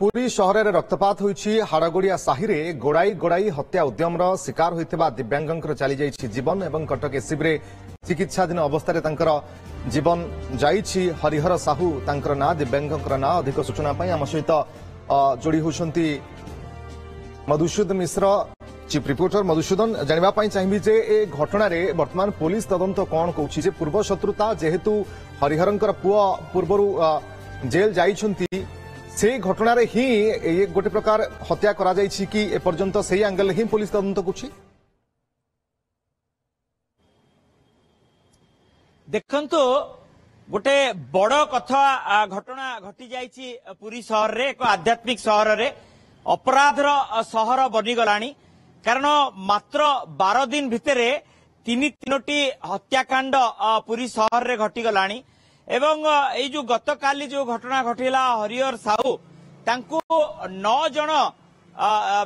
ପୁରୀ ସହରରେ ରକ୍ତପାତ ହୋଇଛି ହାଡ଼ଗୋଡ଼ିଆ ସାହିରେ ଗୋଡ଼ାଇ ଗୋଡ଼ାଇ ହତ୍ୟା ଉଦ୍ୟମର ଶିକାର ହୋଇଥିବା ଦିବ୍ୟାଙ୍ଗଙ୍କର ଚାଲିଯାଇଛି ଜୀବନ ଏବଂ କଟକ ଏସ୍ସିବିରେ ଚିକିତ୍ସାଧୀନ ଅବସ୍ଥାରେ ତାଙ୍କର ଜୀବନ ଯାଇଛି ହରିହର ସାହୁ ତାଙ୍କର ନାଁ ଦିବ୍ୟାଙ୍ଗଙ୍କର ନାଁ ଅଧିକ ସୂଚନା ପାଇଁ ଆମ ସହିତ ଯୋଡ଼ି ହେଉଛନ୍ତି ମଧୁସୂଦନ ମିଶ୍ର চিফ রিপোর্টর মধুসূদন জাঁয়া চাহিবি যে এ ঘটনার বর্তমান পুলিশ তদন্ত কণ কৌছি যে পূর্ব শত্রুতা যেহেতু হরিহরঙ্কর পুয় পূর্বর জেল যাই সেই ঘটনার হি গোটে প্রকার হত্যা করা যাইছি কি এ পর্যন্ত সেই আঙ্গেল হি পুলিশ তদন্ত করছি দেখন্তু গোটে বড় কথা ঘটনা ঘটি যাইছি পুরী সহরের এক আধ্যাত্মিক সহরের অপরাধর সহর বনিগলাণি কারণ মাত্র বার দিন ভিতরে তিনি তিনোটি হত্যাকাণ্ড পুরী সহরের ঘটিগলাণী এবং এই যে গতকালি যে ঘটনা ঘটিলা হরিহর সাহু ତାଙ୍କୁ ନଅ ଜଣ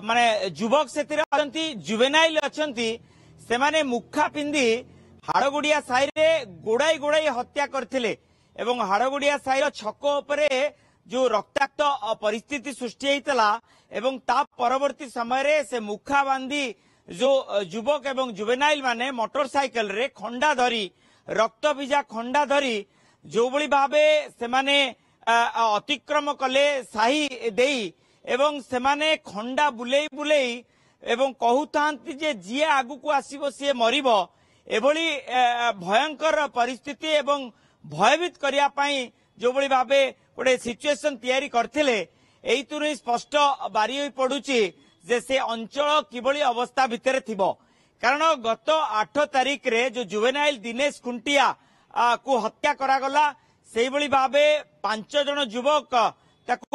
ମାନେ ଯୁବକ ସେଥିରେ ଅଛନ୍ତି ଜୁବେନାଇଲ ଅଛନ୍ତି ସେମାନେ ମୁଖା ପିନ୍ଧି ହାଡ଼ଗୁଡିଆ ସାହିରେ ଗୋଡ଼ାଇ ଗୋଡ଼ାଇ ହତ୍ୟା କରିଥିଲେ ଏବଂ ହାଡ଼ଗୁଡିଆ ସାହିର ଛକ ଉପରେ ଯୋଉ ରକ୍ତାକ୍ତ ପରିସ୍ଥିତି ସୃଷ୍ଟି ହେଇଥିଲା ଏବଂ ତା ପରବର୍ତ୍ତୀ ସମୟରେ ସେ ମୁଖା ବାନ୍ଧି ଯୋଉ ଯୁବକ ଏବଂ ଜୁବେନାଇଲ ମାନେ ମୋଟର ସାଇକେଲରେ ଖଣ୍ଡା ଧରି ରକ୍ତ ଭିଜା ଖଣ୍ଡା ଧରି ଯେଉଁଭଳି ଭାବେ ସେମାନେ ଅତିକ୍ରମ କଲେ ସାହି ଦେଇ ଏବଂ ସେମାନେ ଖଣ୍ଡା ବୁଲେଇ ବୁଲେଇ ଏବଂ କହୁଥାନ୍ତି ଯେ ଯିଏ ଆଗକୁ ଆସିବ ସିଏ ମରିବ ଏଭଳି ଭୟଙ୍କର ପରିସ୍ଥିତି ଏବଂ ଭୟଭୀତ କରିବା ପାଇଁ ଯେଉଁଭଳି ଭାବେ ଗୋଟେ ସିଚୁଏସନ୍ ତିଆରି କରିଥିଲେ ଏଇଥିରୁ ହିଁ ସ୍ପଷ୍ଟ ବାରି ହୋଇ ପଡ଼ୁଛି ଯେ ସେ ଅଞ୍ଚଳ କିଭଳି ଅବସ୍ଥା ଭିତରେ ଥିବ କାରଣ ଗତ ଆଠ ତାରିଖରେ ଯେଉଁ ଜୁଭେନାଇଲ ଦିନେଶ ଖୁଣ୍ଟିଆ কু হত্যা করাগলা সেইভাবে ভাবে পাঁচ জন যুবক তাকে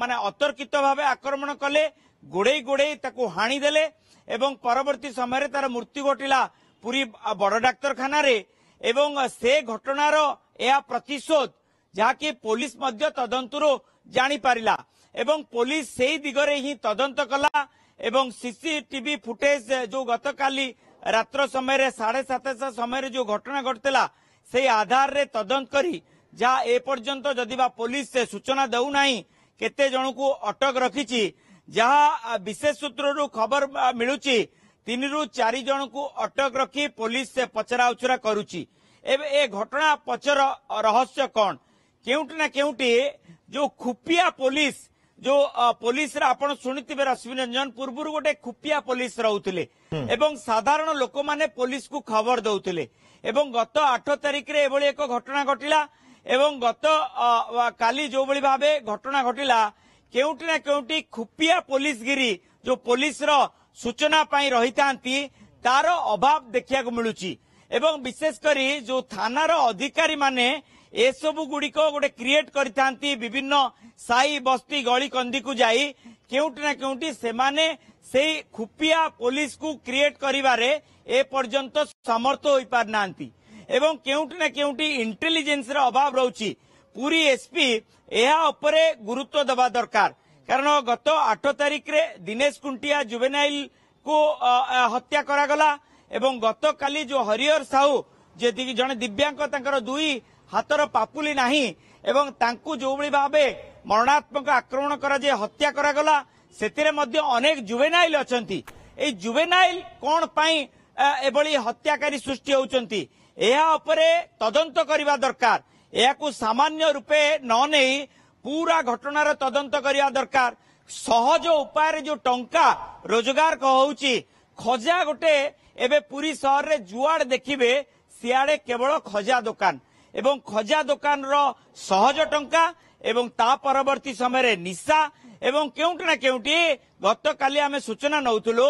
মানে অতর্কিত ভাবে আক্রমণ কলে গোড়াই গোড়াই তাকে হাণি দেলে এবং পরবর্তী সময়ে তার মৃত্যু ঘটিলা পুরী বড় ডাক্তারখানার এবং সে ঘটনার এয়া প্রতিশোধ যাকে পুলিশ মধ্য তদন্তর জাঁপারা এবং পুলিশ সেই দিগরে হি তদন্ত কলা এবং সিসিটিভি ফুটেজ যে গতকালি রাত্র সময় সাড়ে সাতশা সময় যে ঘটনা ঘটিলা से आधार रे तदंत करी जहाँ एपर्तंत जदि पुलिस से सूचना देना केतजण को अटक रखी जहां विशेष सूत्र खबर मिलूँ तीन रु चार अटक रखी पुलिस से पचरा उचरा कर घटना पचर रहस्य कौन क्योंटि ना जो खुफिया पुलिस जो पुलिस आपण शुणिवे रश्मि रंजन पूर्व गोटे खुफिया पुलिस रोले साधारण लोक मैंने पुलिस को खबर दौले गत आठ तारीख रे एक घटना घटला गत काली जो भाई भाव घटना घटला কেউটি না কেউটি খুপিয়া পুলিশগিরি যে পুলিশর সূচনা পাই রহি থাকে তার অভাব দেখা মিলুচি এবং বিশেষ করে যে থানার অধিকারী মানে ଏସବୁ ଗୁଡ଼ିକ ଗୋଟେ କ୍ରିଏଟ୍ କରିଥାନ୍ତି ବିଭିନ୍ନ ସାହି ବସ୍ତି ଗଳି କନ୍ଦିକୁ ଯାଇ କେଉଁଠି ନା କେଉଁଠି ସେମାନେ ସେଇ ଖୁପିଆ ପୋଲିସକୁ କ୍ରିଏଟ୍ କରିବାରେ ଏ ପର୍ଯ୍ୟନ୍ତ ସମର୍ଥ ନାହାନ୍ତି ଏବଂ କେଉଁଠି ନା କେଉଁଠି ଇଣ୍ଟେଲିଜେନ୍ସର ଅଭାବ ରହୁଛି ପୁରୀ ଏସ୍ପି ଏହା ଉପରେ ଗୁରୁତ୍ୱ ଦେବା ଦରକାର କାରଣ ଗତ ଆଠ ତାରିଖରେ ଦିନେଶ କୁଣ୍ଟିଆ ଜୁବେନାଇଲକୁ ହତ୍ୟା କରାଗଲା ଏବଂ ଗତକାଲି ଯେଉଁ ହରିହର ସାହୁ ଯେତିକି ଜଣେ ଦିବ୍ୟାଙ୍ଗ ତାଙ୍କର ଦୁଇ ହାତର ପାପୁଲି ନାହିଁ ଏବଂ ତାଙ୍କୁ ଯେଉଁଭଳି ଭାବେ ମରଣାତ୍ମକ ଆକ୍ରମଣ କରାଯାଏ ହତ୍ୟା କରାଗଲା ସେଥିରେ ମଧ୍ୟ ଅନେକ ଜୁବେନାଇଲ ଅଛନ୍ତି ଏଇ ଜୁବେନାଇଲ କ'ଣ ପାଇଁ ଏଭଳି ହତ୍ୟାକାରୀ ସୃଷ୍ଟି ହେଉଛନ୍ତି ଏହା ଉପରେ ତଦନ୍ତ କରିବା ଦରକାର ଏହାକୁ ସାମାନ୍ୟ ରୂପେ ନ ନେଇ ପୁରା ଘଟଣାର ତଦନ୍ତ କରିବା ଦରକାର ସହଜ ଉପାୟରେ ଯେଉଁ ଟଙ୍କା ରୋଜଗାର ହଉଛି ଖଜା ଗୋଟେ ଏବେ ପୁରୀ ସହରରେ ଯୁଆଡେ ଦେଖିବେ ସିଆଡେ କେବଳ ଖଜା ଦୋକାନ ଏବଂ ଖଜା ଦୋକାନର ସହଜ ଟଙ୍କା ଏବଂ ତା ପରବର୍ତ୍ତୀ ସମୟରେ ନିଶା ଏବଂ କେଉଁଠି ନା କେଉଁଠି ଗତକାଲି ଆମେ ସୂଚନା ନେଉଥିଲୁ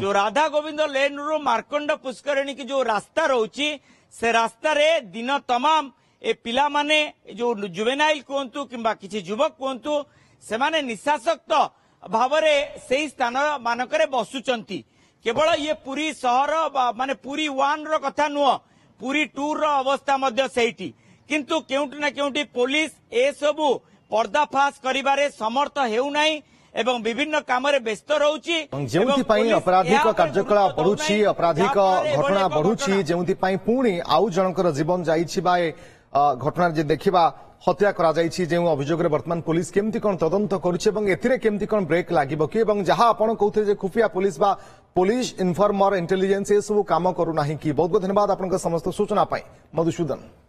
ଯେଉଁ ରାଧା ଗୋବିନ୍ଦ ଲେନ୍ରୁ ମାର୍କଣ୍ଡ ପୁଷ୍କରିଣୀକି ଯୋଉ ରାସ୍ତା ରହୁଛି ସେ ରାସ୍ତାରେ ଦିନ ତମାମ ଏ ପିଲାମାନେ ଯୋଉ ଜୁବେନାଇଲ କୁହନ୍ତୁ କିମ୍ବା କିଛି ଯୁବକ କୁହନ୍ତୁ ସେମାନେ ନିଶାସକ୍ତ ଭାବରେ ସେଇ ସ୍ଥାନ ମାନଙ୍କରେ ବସୁଛନ୍ତି କେବଳ ଇଏ ପୁରୀ ସହର ମାନେ ପୁରୀ ୱାନ୍ କଥା ନୁହଁ ପୁରୀ ଟୁର ଅବସ୍ଥା ମଧ୍ୟ ସେଇଠି କିନ୍ତୁ କେଉଁଠି ନା କେଉଁଠି ପୋଲିସ ଏସବୁ ପର୍ଦ୍ଦାଫାଶ କରିବାରେ ସମର୍ଥ ହେଉନାହିଁ এবং বিভিন্ন কামরে ব্যস্ত রয়েছে যেপাই অপরাধিক কার্যকলাপ বড়ুছি অপরাধিক ঘটনা বড়ুছি যেপাই পুঁ আউ জনকর জীবন যাইছি বা ঘটনার যে দেখিবা হত্যা করা যাইছি যে অভিযোগের বর্তমান পুলিশ কেমতি কোন তদন্ত করছে এবং এতে কেমতি কোন ব্রেক লাগিব কি এবং যাহা আপন কৌথে যে খুফিয়া পুলিশ বা পুলিশ ইনফর্মর ইন্টেলিজেন্স এসব কাম করু না কি বহু বহুত ধন্যবাদ আপনার সমস্ত সূচনা পাই মধুসূদন